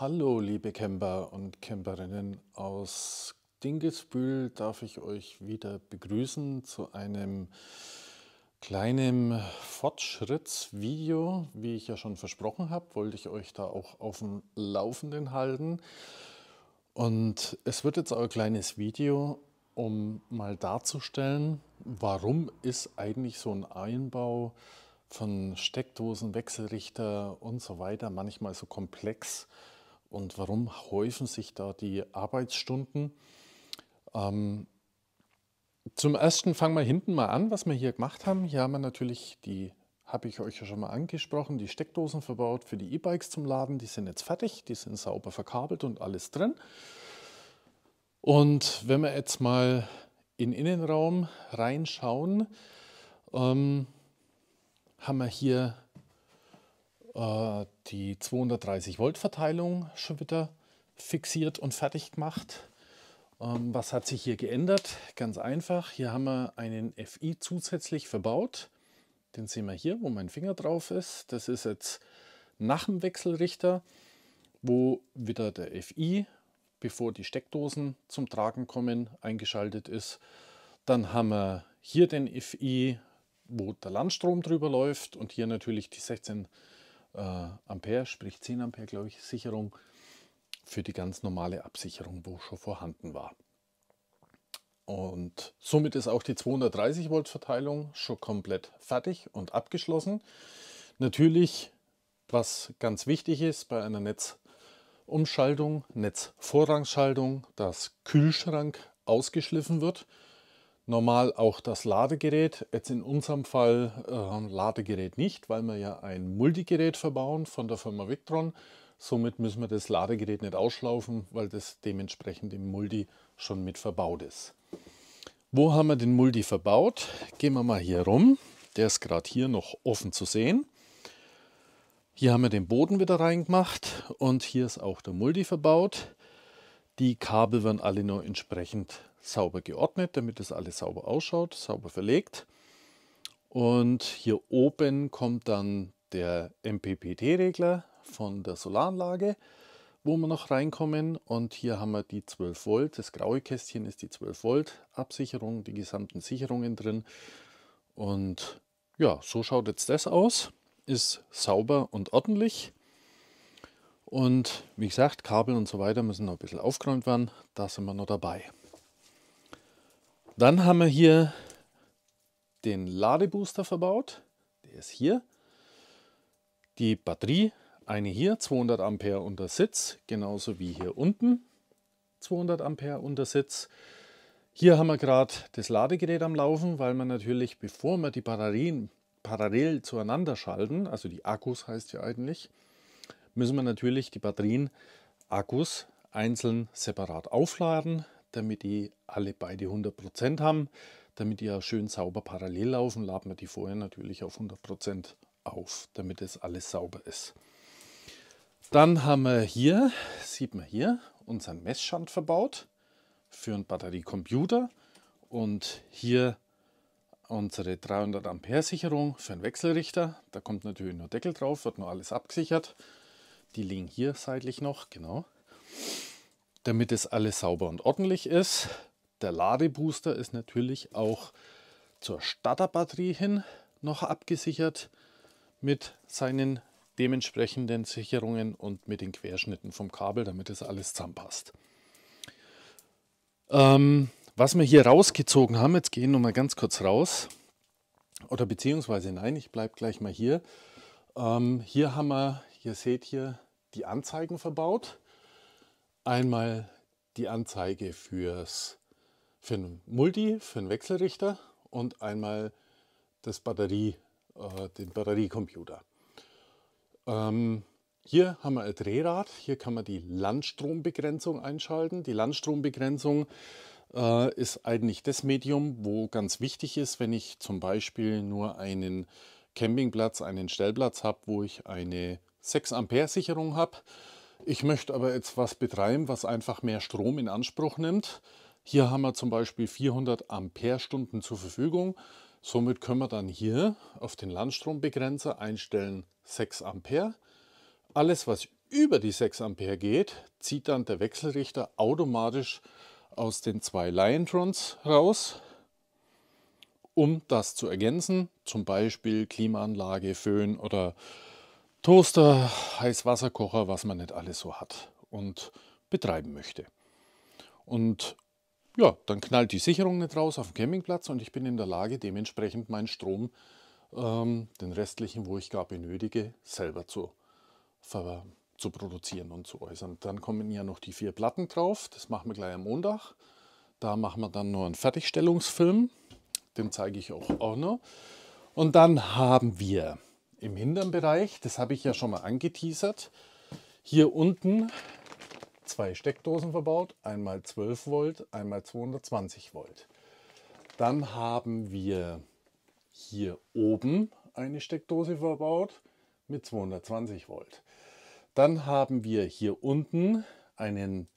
Hallo, liebe Camper und Camperinnen aus Dingesbühl, darf ich euch wieder begrüßen zu einem kleinen Fortschrittsvideo. Wie ich ja schon versprochen habe, wollte ich euch da auch auf dem Laufenden halten. Und es wird jetzt auch ein kleines Video, um mal darzustellen, warum ist eigentlich so ein Einbau von Steckdosen, Wechselrichter und so weiter manchmal so komplex und warum häufen sich da die Arbeitsstunden? Ähm, zum ersten fangen wir hinten mal an, was wir hier gemacht haben. Hier haben wir natürlich die, habe ich euch ja schon mal angesprochen, die Steckdosen verbaut für die E-Bikes zum Laden. Die sind jetzt fertig, die sind sauber verkabelt und alles drin. Und wenn wir jetzt mal in den Innenraum reinschauen, ähm, haben wir hier äh, die 230 Volt Verteilung schon wieder fixiert und fertig gemacht. Ähm, was hat sich hier geändert? Ganz einfach, hier haben wir einen FI zusätzlich verbaut. Den sehen wir hier, wo mein Finger drauf ist. Das ist jetzt nach dem Wechselrichter, wo wieder der FI, bevor die Steckdosen zum Tragen kommen, eingeschaltet ist. Dann haben wir hier den FI, wo der Landstrom drüber läuft und hier natürlich die 16 Volt äh, Ampere, sprich 10 Ampere, glaube ich, Sicherung für die ganz normale Absicherung, wo schon vorhanden war. Und somit ist auch die 230 Volt Verteilung schon komplett fertig und abgeschlossen. Natürlich, was ganz wichtig ist bei einer Netzumschaltung, Netzvorrangschaltung, dass Kühlschrank ausgeschliffen wird normal auch das Ladegerät. Jetzt in unserem Fall äh, Ladegerät nicht, weil wir ja ein Multigerät verbauen von der Firma Victron. Somit müssen wir das Ladegerät nicht ausschlaufen, weil das dementsprechend im Multi schon mit verbaut ist. Wo haben wir den Multi verbaut? Gehen wir mal hier rum. Der ist gerade hier noch offen zu sehen. Hier haben wir den Boden wieder reingemacht und hier ist auch der Multi verbaut. Die Kabel werden alle nur entsprechend sauber geordnet, damit das alles sauber ausschaut, sauber verlegt. Und hier oben kommt dann der MPPT-Regler von der Solaranlage, wo wir noch reinkommen. Und hier haben wir die 12 Volt. Das graue Kästchen ist die 12 Volt Absicherung, die gesamten Sicherungen drin. Und ja, so schaut jetzt das aus. Ist sauber und ordentlich. Und wie gesagt, Kabel und so weiter müssen noch ein bisschen aufgeräumt werden. Da sind wir noch dabei. Dann haben wir hier den Ladebooster verbaut. Der ist hier. Die Batterie, eine hier, 200 Ampere unter Sitz, genauso wie hier unten 200 Ampere unter Sitz. Hier haben wir gerade das Ladegerät am Laufen, weil man natürlich, bevor wir die Batterien parallel zueinander schalten, also die Akkus heißt ja eigentlich, müssen wir natürlich die Batterien, Akkus einzeln separat aufladen damit die eh alle beide 100% haben. Damit die auch schön sauber parallel laufen, laden wir die vorher natürlich auf 100% auf, damit das alles sauber ist. Dann haben wir hier, sieht man hier, unseren Messschand verbaut für einen Batteriecomputer und hier unsere 300 Ampere Sicherung für einen Wechselrichter. Da kommt natürlich nur Deckel drauf, wird nur alles abgesichert. Die liegen hier seitlich noch, genau damit es alles sauber und ordentlich ist. Der Ladebooster ist natürlich auch zur Starterbatterie hin noch abgesichert mit seinen dementsprechenden Sicherungen und mit den Querschnitten vom Kabel, damit es alles zusammenpasst. Ähm, was wir hier rausgezogen haben, jetzt gehen wir mal ganz kurz raus, oder beziehungsweise nein, ich bleibe gleich mal hier. Ähm, hier haben wir, ihr seht hier die Anzeigen verbaut einmal die Anzeige fürs, für einen Multi, für einen Wechselrichter und einmal das Batterie, äh, den Batteriecomputer. Ähm, hier haben wir ein Drehrad, hier kann man die Landstrombegrenzung einschalten. Die Landstrombegrenzung äh, ist eigentlich das Medium, wo ganz wichtig ist, wenn ich zum Beispiel nur einen Campingplatz, einen Stellplatz habe, wo ich eine 6 Ampere Sicherung habe ich möchte aber jetzt was betreiben, was einfach mehr Strom in Anspruch nimmt. Hier haben wir zum Beispiel 400 Amperestunden zur Verfügung. Somit können wir dann hier auf den Landstrombegrenzer einstellen 6 Ampere. Alles, was über die 6 Ampere geht, zieht dann der Wechselrichter automatisch aus den zwei Liontrons raus. Um das zu ergänzen, zum Beispiel Klimaanlage, Föhn oder Toaster, Heißwasserkocher, was man nicht alles so hat und betreiben möchte. Und ja, dann knallt die Sicherung nicht raus auf dem Campingplatz und ich bin in der Lage, dementsprechend meinen Strom, ähm, den restlichen, wo ich gar benötige, selber zu, zu produzieren und zu äußern. Dann kommen ja noch die vier Platten drauf, das machen wir gleich am Montag. Da machen wir dann nur einen Fertigstellungsfilm, den zeige ich auch, auch noch. Und dann haben wir im hinteren Bereich, das habe ich ja schon mal angeteasert, hier unten zwei Steckdosen verbaut, einmal 12 Volt, einmal 220 Volt. Dann haben wir hier oben eine Steckdose verbaut mit 220 Volt. Dann haben wir hier unten einen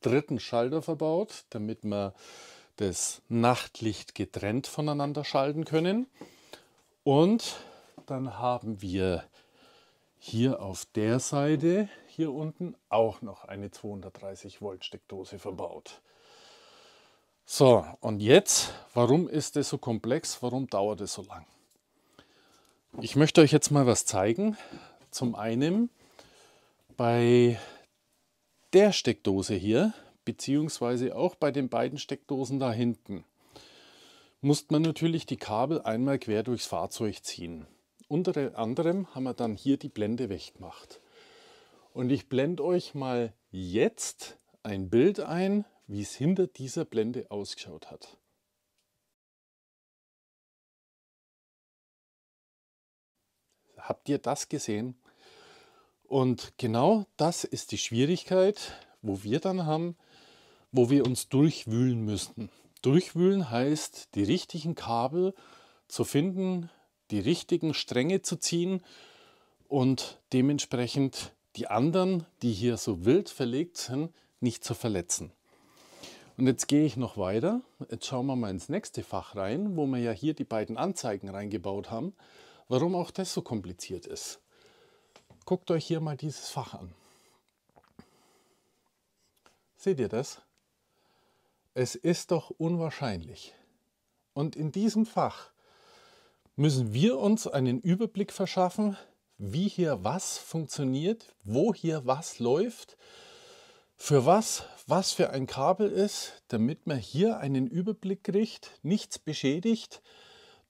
dritten Schalter verbaut, damit wir das Nachtlicht getrennt voneinander schalten können. Und dann haben wir hier auf der Seite, hier unten, auch noch eine 230 Volt Steckdose verbaut. So, und jetzt, warum ist das so komplex? Warum dauert es so lang? Ich möchte euch jetzt mal was zeigen. Zum einen bei der Steckdose hier, beziehungsweise auch bei den beiden Steckdosen da hinten, muss man natürlich die Kabel einmal quer durchs Fahrzeug ziehen unter anderem haben wir dann hier die Blende weggemacht. Und ich blende euch mal jetzt ein Bild ein, wie es hinter dieser Blende ausgeschaut hat. Habt ihr das gesehen? Und genau das ist die Schwierigkeit, wo wir dann haben, wo wir uns durchwühlen müssen. Durchwühlen heißt, die richtigen Kabel zu finden, die richtigen Stränge zu ziehen und dementsprechend die anderen, die hier so wild verlegt sind, nicht zu verletzen. Und jetzt gehe ich noch weiter. Jetzt schauen wir mal ins nächste Fach rein, wo wir ja hier die beiden Anzeigen reingebaut haben. Warum auch das so kompliziert ist. Guckt euch hier mal dieses Fach an. Seht ihr das? Es ist doch unwahrscheinlich. Und in diesem Fach müssen wir uns einen Überblick verschaffen, wie hier was funktioniert, wo hier was läuft, für was, was für ein Kabel ist, damit man hier einen Überblick kriegt, nichts beschädigt,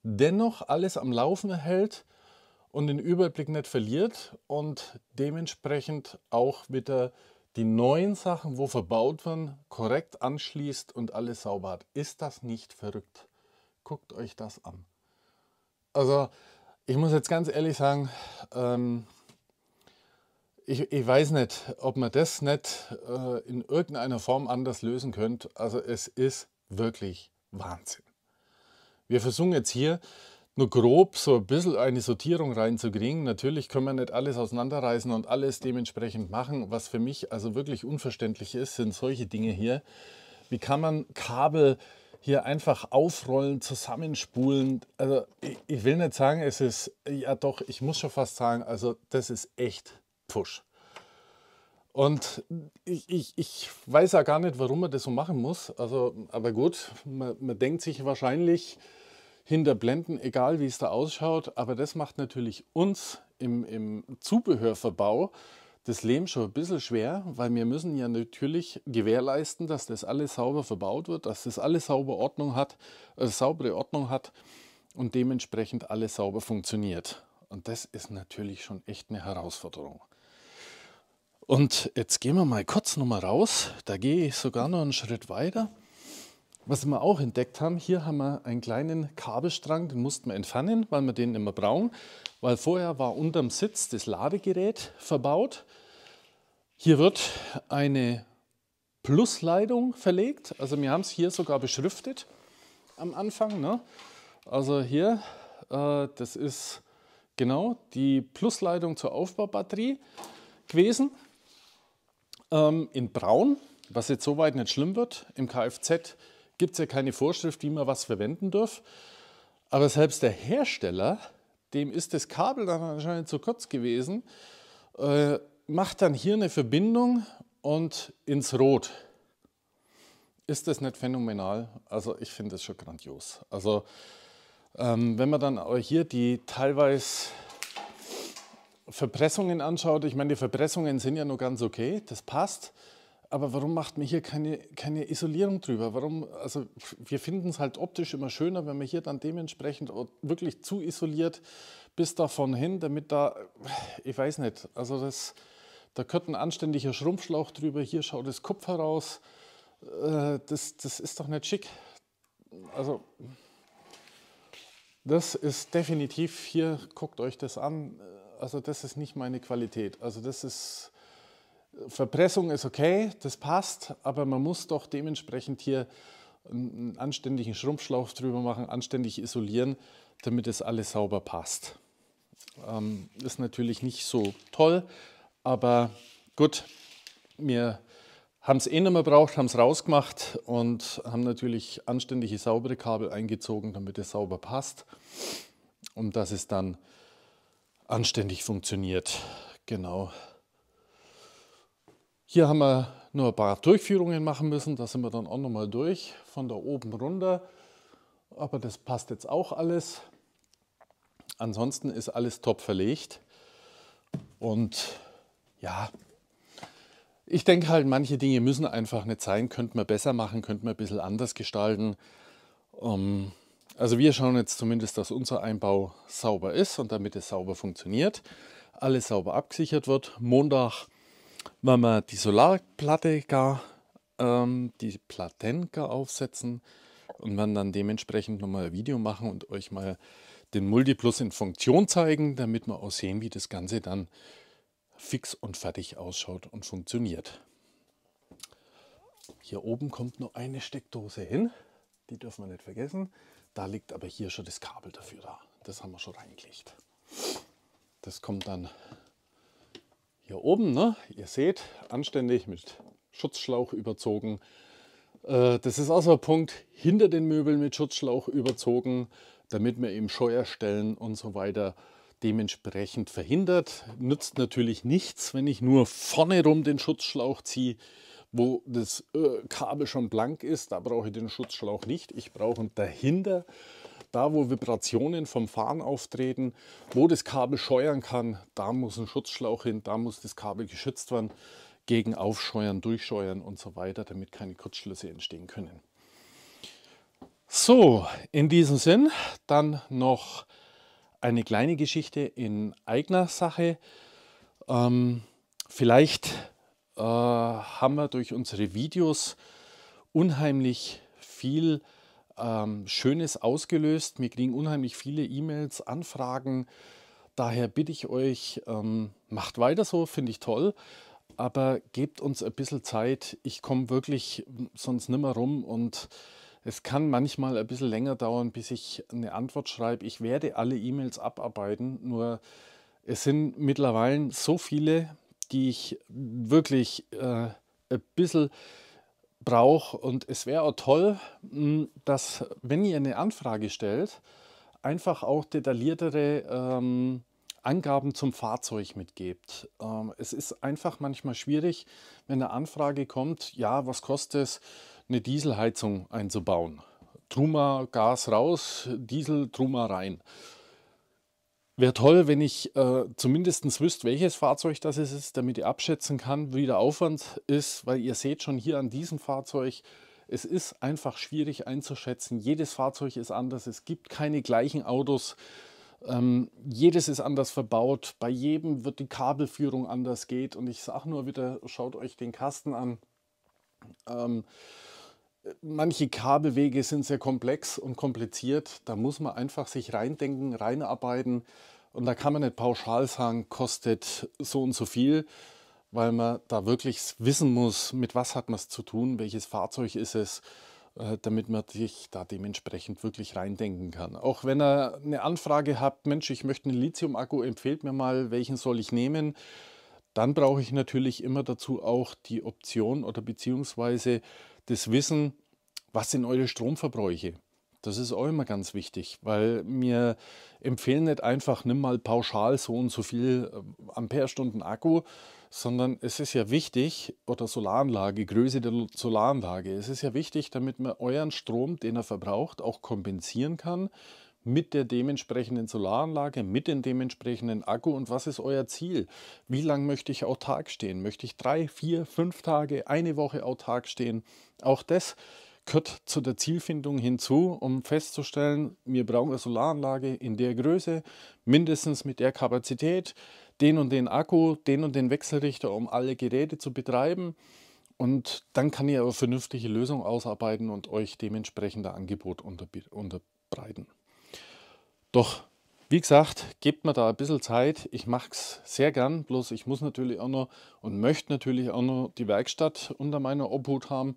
dennoch alles am Laufen hält und den Überblick nicht verliert und dementsprechend auch wieder die neuen Sachen, wo verbaut werden, korrekt anschließt und alles sauber hat. Ist das nicht verrückt? Guckt euch das an. Also ich muss jetzt ganz ehrlich sagen, ähm, ich, ich, weiß nicht, ob man das nicht äh, in irgendeiner Form anders lösen könnte. Also es ist wirklich Wahnsinn. Wir versuchen jetzt hier nur grob so ein bisschen eine Sortierung reinzukriegen. Natürlich können wir nicht alles auseinanderreißen und alles dementsprechend machen. Was für mich also wirklich unverständlich ist, sind solche Dinge hier. Wie kann man Kabel hier einfach aufrollen, zusammenspulen. Also ich, ich, will nicht sagen, es ist, ja doch, ich muss schon fast sagen, also das ist echt Push. Und ich, ich, ich weiß ja gar nicht, warum man das so machen muss. Also, aber gut, man, man denkt sich wahrscheinlich hinter Blenden, egal wie es da ausschaut, aber das macht natürlich uns im, im Zubehörverbau das Lehm schon ein bisschen schwer, weil wir müssen ja natürlich gewährleisten, dass das alles sauber verbaut wird, dass das alles sauber Ordnung hat, äh, saubere Ordnung hat und dementsprechend alles sauber funktioniert. Und das ist natürlich schon echt eine Herausforderung. Und jetzt gehen wir mal kurz nochmal raus. Da gehe ich sogar noch einen Schritt weiter. Was wir auch entdeckt haben, hier haben wir einen kleinen Kabelstrang, den mussten wir entfernen, weil wir den immer brauchen, weil vorher war unterm Sitz das Ladegerät verbaut. Hier wird eine Plusleitung verlegt, also wir haben es hier sogar beschriftet am Anfang. Ne? Also hier, äh, das ist genau die Plusleitung zur Aufbaubatterie gewesen ähm, in Braun, was jetzt soweit nicht schlimm wird. Im Kfz gibt es ja keine Vorschrift, wie man was verwenden darf. Aber selbst der Hersteller, dem ist das Kabel dann anscheinend zu kurz gewesen, äh, macht dann hier eine Verbindung und ins Rot. Ist das nicht phänomenal? Also ich finde das schon grandios. Also ähm, wenn man dann auch hier die teilweise Verpressungen anschaut, ich meine, die Verpressungen sind ja nur ganz okay, das passt aber warum macht man hier keine, keine Isolierung drüber? Warum, also wir finden es halt optisch immer schöner, wenn man hier dann dementsprechend wirklich zu isoliert bis davon hin, damit da, ich weiß nicht, also das, da gehört ein anständiger Schrumpfschlauch drüber, hier schaut das Kupfer raus, äh, das, das ist doch nicht schick. Also das ist definitiv, hier guckt euch das an, also das ist nicht meine Qualität, also das ist Verpressung ist okay, das passt, aber man muss doch dementsprechend hier einen anständigen Schrumpfschlauch drüber machen, anständig isolieren, damit es alles sauber passt. Ähm, ist natürlich nicht so toll, aber gut, wir haben es eh nicht mehr braucht, haben es rausgemacht und haben natürlich anständige, saubere Kabel eingezogen, damit es sauber passt und dass es dann anständig funktioniert. Genau. Hier haben wir nur ein paar Durchführungen machen müssen, da sind wir dann auch nochmal durch, von da oben runter. Aber das passt jetzt auch alles. Ansonsten ist alles top verlegt. Und ja, ich denke halt, manche Dinge müssen einfach nicht sein, könnte man besser machen, könnte man ein bisschen anders gestalten. Um, ähm, also wir schauen jetzt zumindest, dass unser Einbau sauber ist und damit es sauber funktioniert, alles sauber abgesichert wird. Montag wenn wir die Solarplatte gar, ähm, die Platenka aufsetzen und werden dann dementsprechend nochmal ein Video machen und euch mal den Multiplus in Funktion zeigen, damit wir auch sehen, wie das Ganze dann fix und fertig ausschaut und funktioniert. Hier oben kommt noch eine Steckdose hin, die dürfen wir nicht vergessen. Da liegt aber hier schon das Kabel dafür da. Das haben wir schon reingelegt. Das kommt dann hier oben, ne, ihr seht, anständig mit Schutzschlauch überzogen. Äh, das ist auch so ein Punkt, hinter den Möbeln mit Schutzschlauch überzogen, damit man eben Scheuerstellen und so weiter dementsprechend verhindert. Nützt natürlich nichts, wenn ich nur vorne rum den Schutzschlauch ziehe, wo das äh, Kabel schon blank ist. Da brauche ich den Schutzschlauch nicht. Ich brauche ihn dahinter, da, wo Vibrationen vom Fahren auftreten, wo das Kabel scheuern kann, da muss ein Schutzschlauch hin, da muss das Kabel geschützt werden gegen Aufscheuern, Durchscheuern und so weiter, damit keine Kurzschlüsse entstehen können. So, in diesem Sinn dann noch eine kleine Geschichte in eigener Sache. Ähm, vielleicht äh, haben wir durch unsere Videos unheimlich viel ähm, Schönes ausgelöst. Mir kriegen unheimlich viele E-Mails, Anfragen. Daher bitte ich euch, ähm, macht weiter so, finde ich toll. Aber gebt uns ein bisschen Zeit. Ich komme wirklich sonst nimmer rum und es kann manchmal ein bisschen länger dauern, bis ich eine Antwort schreibe. Ich werde alle E-Mails abarbeiten, nur es sind mittlerweile so viele, die ich wirklich äh, ein bisschen brauche. Und es wäre auch toll, hm, dass, wenn ihr eine Anfrage stellt, einfach auch detailliertere ähm, Angaben zum Fahrzeug mitgebt. Ähm, es ist einfach manchmal schwierig, wenn eine Anfrage kommt, ja, was kostet es, eine Dieselheizung einzubauen? Truma Gas raus, Diesel Truma rein. Wäre toll, wenn ich äh, zumindest wüsste, welches Fahrzeug das ist, damit ihr abschätzen kann, wie der Aufwand ist, weil ihr seht schon hier an diesem Fahrzeug, es ist einfach schwierig einzuschätzen. Jedes Fahrzeug ist anders. Es gibt keine gleichen Autos. Ähm, jedes ist anders verbaut. Bei jedem wird die Kabelführung anders geht. Und ich sage nur wieder, schaut euch den Kasten an. Ähm, manche Kabelwege sind sehr komplex und kompliziert. Da muss man einfach sich reindenken, reinarbeiten. Und da kann man nicht pauschal sagen, kostet so und so viel, weil man da wirklich wissen muss, mit was hat man es zu tun, welches Fahrzeug ist es, äh, damit man sich da dementsprechend wirklich reindenken kann. Auch wenn ihr eine Anfrage habt, Mensch, ich möchte einen Lithium-Akku, empfehlt mir mal, welchen soll ich nehmen dann brauche ich natürlich immer dazu auch die Option oder beziehungsweise das Wissen, was sind eure Stromverbräuche? Das ist auch immer ganz wichtig, weil mir empfehlen nicht einfach, nimm mal pauschal so und so viel äh, Amperestunden Akku, sondern es ist ja wichtig, oder Solaranlage, Größe der Solaranlage, es ist ja wichtig, damit man euren Strom, den er verbraucht, auch kompensieren kann mit der dementsprechenden Solaranlage, mit dem dementsprechenden Akku und was ist euer Ziel? Wie lange möchte ich autark stehen? Möchte ich drei, vier, fünf Tage, eine Woche autark stehen? Auch das gehört zu der Zielfindung hinzu, um festzustellen, wir brauchen eine Solaranlage in der Größe, mindestens mit der Kapazität, den und den Akku, den und den Wechselrichter, um alle Geräte zu betreiben. Und dann kann ich eine vernünftige Lösung ausarbeiten und euch dementsprechend ein Angebot unterbreiten. Doch wie gesagt, gebt mir da ein bisschen Zeit. Ich mache es sehr gern, bloß ich muss natürlich auch noch und möchte natürlich auch noch die Werkstatt unter meiner Obhut haben.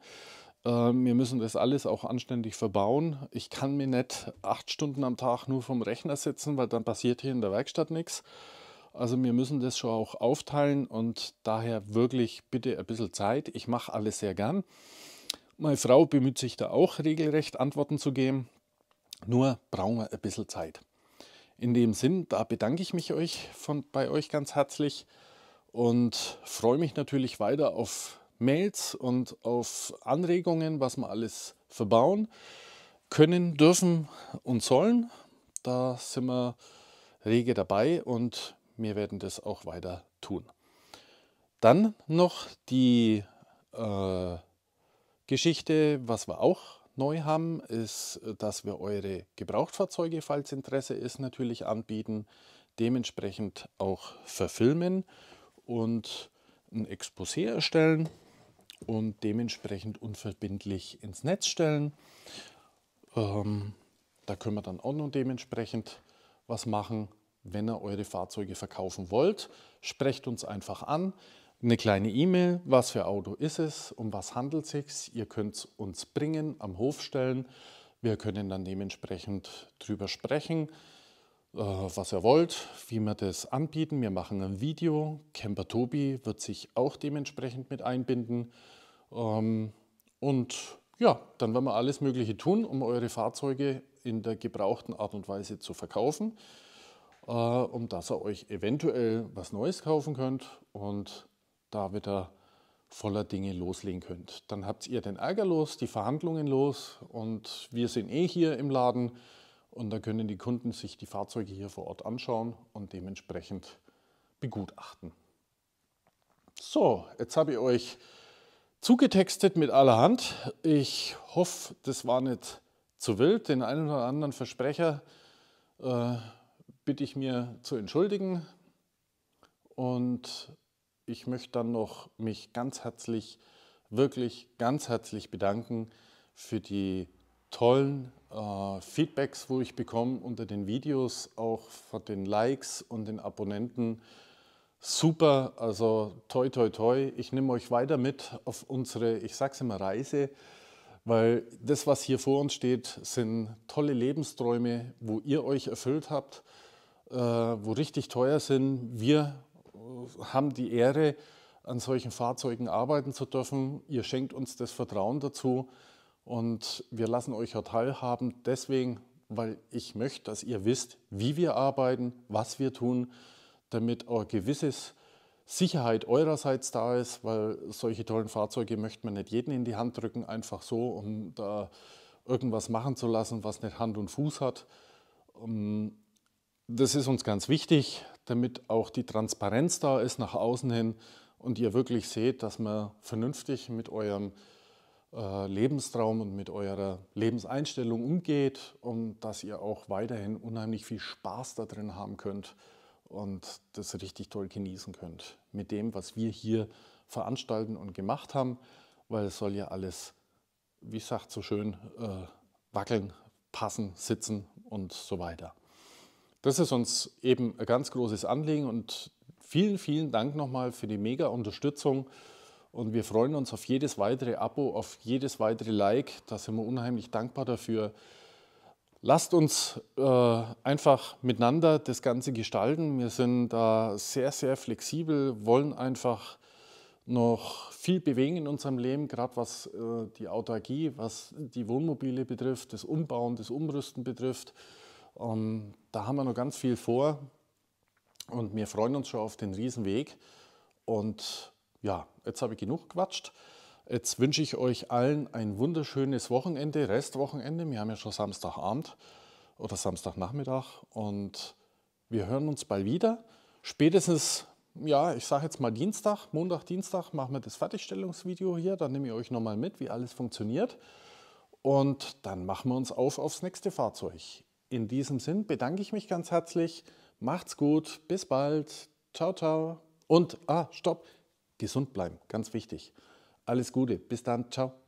Ähm, wir müssen das alles auch anständig verbauen. Ich kann mir nicht acht Stunden am Tag nur vom Rechner sitzen, weil dann passiert hier in der Werkstatt nichts. Also wir müssen das schon auch aufteilen und daher wirklich bitte ein bisschen Zeit. Ich mache alles sehr gern. Meine Frau bemüht sich da auch regelrecht Antworten zu geben. Nur brauchen wir ein bisschen Zeit. In dem Sinn, da bedanke ich mich euch von, bei euch ganz herzlich und freue mich natürlich weiter auf Mails und auf Anregungen, was wir alles verbauen können, dürfen und sollen. Da sind wir rege dabei und wir werden das auch weiter tun. Dann noch die äh, Geschichte, was wir auch Neu haben, ist, äh, dass wir eure Gebrauchtfahrzeuge, falls Interesse ist, natürlich anbieten, dementsprechend auch verfilmen und ein Exposé erstellen und dementsprechend unverbindlich ins Netz stellen. Ähm, da können wir dann auch noch dementsprechend was machen. Wenn ihr eure Fahrzeuge verkaufen wollt, sprecht uns einfach an eine kleine E-Mail, was für Auto ist es, um was handelt es sich, ihr könnt es uns bringen, am Hof stellen, wir können dann dementsprechend drüber sprechen, äh, was ihr wollt, wie wir das anbieten. Wir machen ein Video, Camper Tobi wird sich auch dementsprechend mit einbinden ähm, und ja, dann werden wir alles Mögliche tun, um eure Fahrzeuge in der gebrauchten Art und Weise zu verkaufen, äh, um dass ihr euch eventuell was Neues kaufen könnt und da wieder voller Dinge loslegen könnt. Dann habt ihr den Ärger los, die Verhandlungen los und wir sind eh hier im Laden und da können die Kunden sich die Fahrzeuge hier vor Ort anschauen und dementsprechend begutachten. So, jetzt habe ich euch zugetextet mit aller Hand. Ich hoffe, das war nicht zu wild. Den einen oder anderen Versprecher äh, bitte ich mir zu entschuldigen. Und ich möchte dann noch mich ganz herzlich, wirklich ganz herzlich bedanken für die tollen äh, Feedbacks, wo ich bekomme unter den Videos, auch von den Likes und den Abonnenten. Super, also toi toi toi. Ich nehme euch weiter mit auf unsere, ich sag's immer, Reise, weil das, was hier vor uns steht, sind tolle Lebensträume, wo ihr euch erfüllt habt, äh, wo richtig teuer sind. Wir haben die Ehre, an solchen Fahrzeugen arbeiten zu dürfen. Ihr schenkt uns das Vertrauen dazu und wir lassen euch auch teilhaben. Deswegen, weil ich möchte, dass ihr wisst, wie wir arbeiten, was wir tun, damit auch gewisses Sicherheit eurerseits da ist, weil solche tollen Fahrzeuge möchte man nicht jeden in die Hand drücken, einfach so, um da irgendwas machen zu lassen, was nicht Hand und Fuß hat. Ähm, das ist uns ganz wichtig, damit auch die Transparenz da ist nach außen hin und ihr wirklich seht, dass man vernünftig mit eurem äh, Lebenstraum und mit eurer Lebenseinstellung umgeht und dass ihr auch weiterhin unheimlich viel Spaß da drin haben könnt und das richtig toll genießen könnt mit dem, was wir hier veranstalten und gemacht haben, weil es soll ja alles, wie sagt so schön, äh, wackeln, passen, sitzen und so weiter. Das ist uns eben ein ganz großes Anliegen und vielen, vielen Dank nochmal für die mega Unterstützung. Und wir freuen uns auf jedes weitere Abo, auf jedes weitere Like. Da sind wir unheimlich dankbar dafür. Lasst uns äh, einfach miteinander das Ganze gestalten. Wir sind da sehr, sehr flexibel, wollen einfach noch viel bewegen in unserem Leben, gerade was äh, die Autarkie, was die Wohnmobile betrifft, das Umbauen, das Umrüsten betrifft. Ähm, da haben wir noch ganz viel vor und wir freuen uns schon auf den Riesenweg. Und ja, jetzt habe ich genug gequatscht. Jetzt wünsche ich euch allen ein wunderschönes Wochenende, Restwochenende. Wir haben ja schon Samstagabend oder Samstagnachmittag und wir hören uns bald wieder. Spätestens, ja, ich sage jetzt mal Dienstag, Montag, Dienstag machen wir das Fertigstellungsvideo hier. Dann nehme ich euch nochmal mit, wie alles funktioniert. Und dann machen wir uns auf aufs nächste Fahrzeug. In diesem Sinn bedanke ich mich ganz herzlich. Macht's gut. Bis bald. Ciao, ciao. Und, ah, stopp. Gesund bleiben. Ganz wichtig. Alles Gute. Bis dann. Ciao.